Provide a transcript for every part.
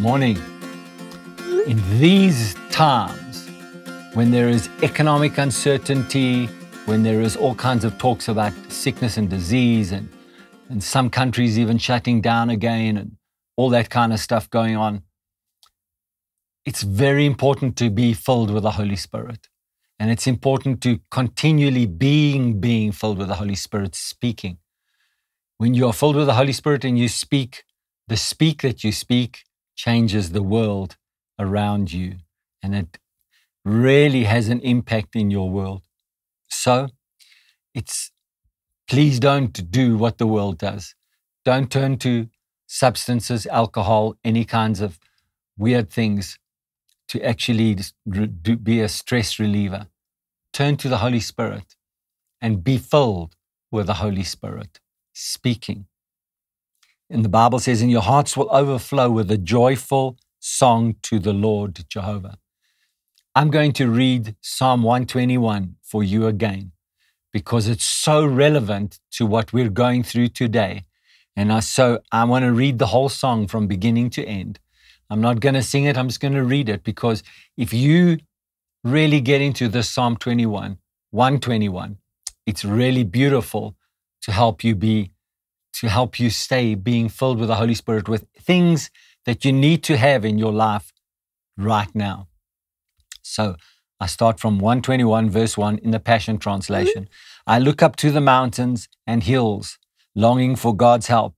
Morning. In these times, when there is economic uncertainty, when there is all kinds of talks about sickness and disease, and, and some countries even shutting down again, and all that kind of stuff going on, it's very important to be filled with the Holy Spirit. And it's important to continually being being filled with the Holy Spirit speaking. When you are filled with the Holy Spirit and you speak, the speak that you speak changes the world around you and it really has an impact in your world. So it's please don't do what the world does. Don't turn to substances, alcohol, any kinds of weird things to actually be a stress reliever. Turn to the Holy Spirit and be filled with the Holy Spirit speaking and the Bible says, and your hearts will overflow with a joyful song to the Lord Jehovah. I'm going to read Psalm 121 for you again because it's so relevant to what we're going through today. And I, so I want to read the whole song from beginning to end. I'm not going to sing it, I'm just going to read it because if you really get into the Psalm 21, 121, it's really beautiful to help you be to help you stay being filled with the Holy Spirit with things that you need to have in your life right now. So I start from 121, verse 1 in the Passion Translation. I look up to the mountains and hills, longing for God's help.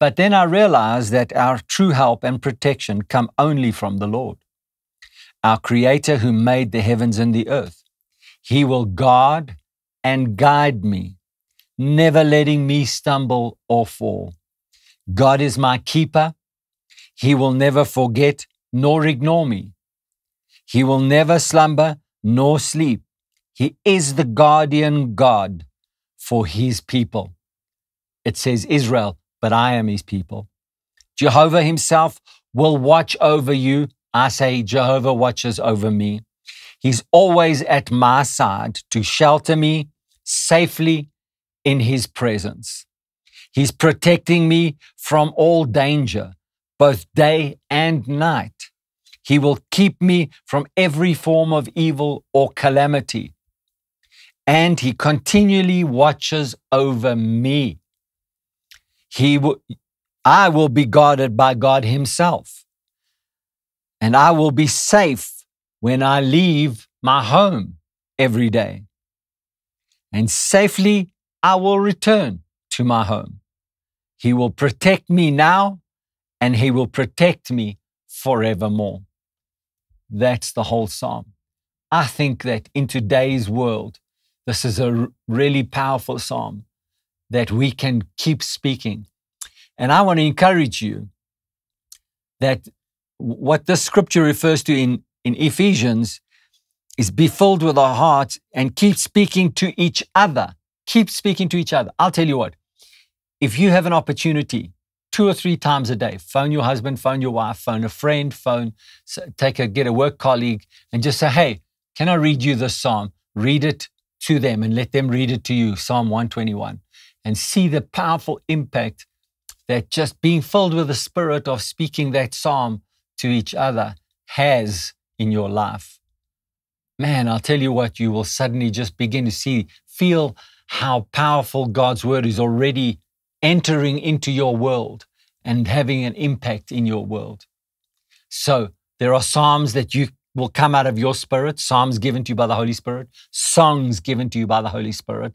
But then I realize that our true help and protection come only from the Lord, our Creator who made the heavens and the earth. He will guard and guide me never letting me stumble or fall. God is my keeper. He will never forget nor ignore me. He will never slumber nor sleep. He is the guardian God for his people. It says Israel, but I am his people. Jehovah himself will watch over you. I say, Jehovah watches over me. He's always at my side to shelter me safely in his presence. He's protecting me from all danger, both day and night. He will keep me from every form of evil or calamity. And he continually watches over me. He will, I will be guarded by God Himself. And I will be safe when I leave my home every day. And safely I will return to my home. He will protect me now and he will protect me forevermore. That's the whole psalm. I think that in today's world, this is a really powerful psalm that we can keep speaking. And I want to encourage you that what this scripture refers to in, in Ephesians is be filled with our hearts and keep speaking to each other keep speaking to each other. I'll tell you what, if you have an opportunity two or three times a day, phone your husband, phone your wife, phone a friend, phone, take a, get a work colleague and just say, hey, can I read you this psalm? Read it to them and let them read it to you, Psalm 121, and see the powerful impact that just being filled with the spirit of speaking that psalm to each other has in your life. Man, I'll tell you what, you will suddenly just begin to see, feel how powerful God's word is already entering into your world and having an impact in your world. So there are psalms that you will come out of your spirit, psalms given to you by the Holy Spirit, songs given to you by the Holy Spirit.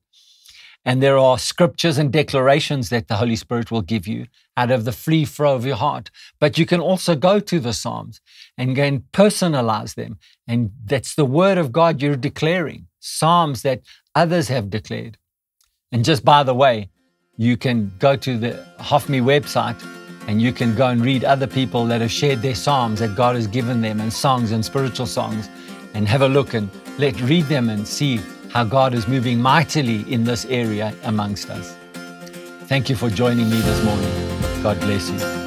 And there are scriptures and declarations that the Holy Spirit will give you out of the free flow of your heart. But you can also go to the Psalms and go and personalize them. And that's the word of God you're declaring, Psalms that others have declared. And just by the way, you can go to the Hoffme website and you can go and read other people that have shared their psalms that God has given them and songs and spiritual songs and have a look and let read them and see how God is moving mightily in this area amongst us. Thank you for joining me this morning. God bless you.